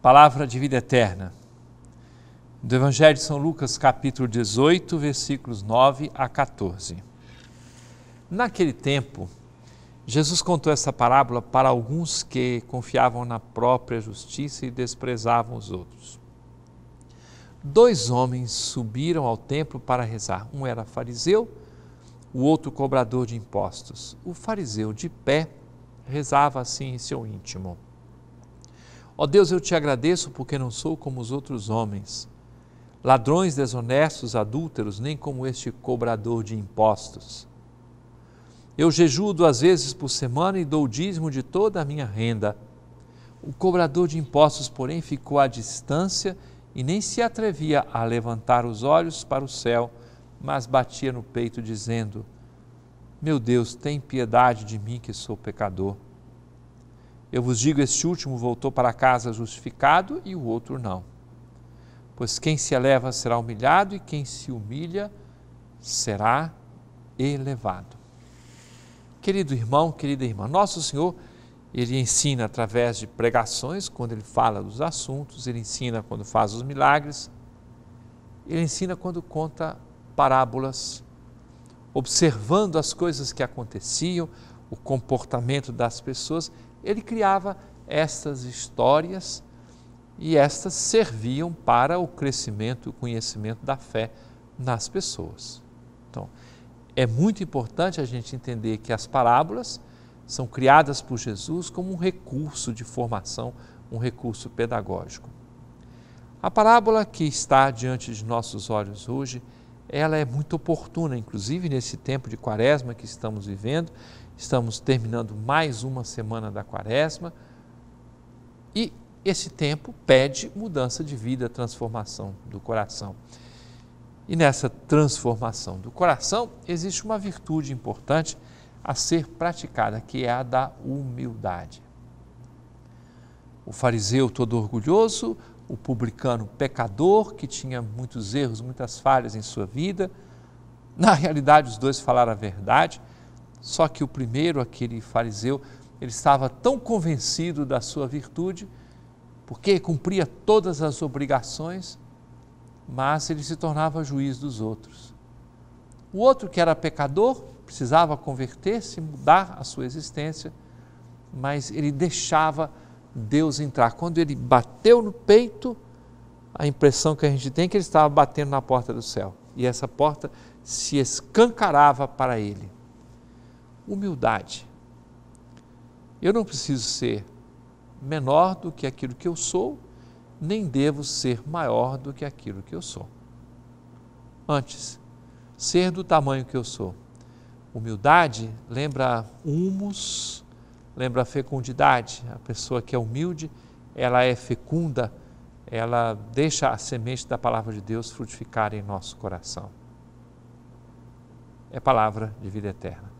Palavra de vida eterna. Do Evangelho de São Lucas, capítulo 18, versículos 9 a 14. Naquele tempo, Jesus contou essa parábola para alguns que confiavam na própria justiça e desprezavam os outros. Dois homens subiram ao templo para rezar. Um era fariseu, o outro cobrador de impostos. O fariseu, de pé, rezava assim em seu íntimo. Ó oh Deus, eu te agradeço porque não sou como os outros homens, ladrões desonestos, adúlteros, nem como este cobrador de impostos. Eu jejuo duas vezes por semana e dou o dízimo de toda a minha renda. O cobrador de impostos, porém, ficou à distância e nem se atrevia a levantar os olhos para o céu, mas batia no peito, dizendo: Meu Deus, tem piedade de mim que sou pecador. Eu vos digo: este último voltou para casa justificado e o outro não. Pois quem se eleva será humilhado e quem se humilha será elevado. Querido irmão, querida irmã, nosso Senhor, ele ensina através de pregações, quando ele fala dos assuntos, ele ensina quando faz os milagres, ele ensina quando conta parábolas, observando as coisas que aconteciam, o comportamento das pessoas, ele criava estas histórias e estas serviam para o crescimento e o conhecimento da fé nas pessoas. Então, é muito importante a gente entender que as parábolas são criadas por Jesus como um recurso de formação, um recurso pedagógico. A parábola que está diante de nossos olhos hoje ela é muito oportuna, inclusive nesse tempo de quaresma que estamos vivendo. Estamos terminando mais uma semana da quaresma e esse tempo pede mudança de vida, transformação do coração. E nessa transformação do coração existe uma virtude importante a ser praticada, que é a da humildade. O fariseu todo orgulhoso o publicano pecador, que tinha muitos erros, muitas falhas em sua vida. Na realidade, os dois falaram a verdade, só que o primeiro, aquele fariseu, ele estava tão convencido da sua virtude, porque cumpria todas as obrigações, mas ele se tornava juiz dos outros. O outro, que era pecador, precisava converter-se, mudar a sua existência, mas ele deixava Deus entrar. Quando ele bateu no peito, a impressão que a gente tem é que ele estava batendo na porta do céu. E essa porta se escancarava para ele. Humildade. Eu não preciso ser menor do que aquilo que eu sou, nem devo ser maior do que aquilo que eu sou. Antes, ser do tamanho que eu sou. Humildade lembra humus lembra a fecundidade. A pessoa que é humilde, ela é fecunda, ela deixa a semente da palavra de Deus frutificar em nosso coração. É palavra de vida eterna.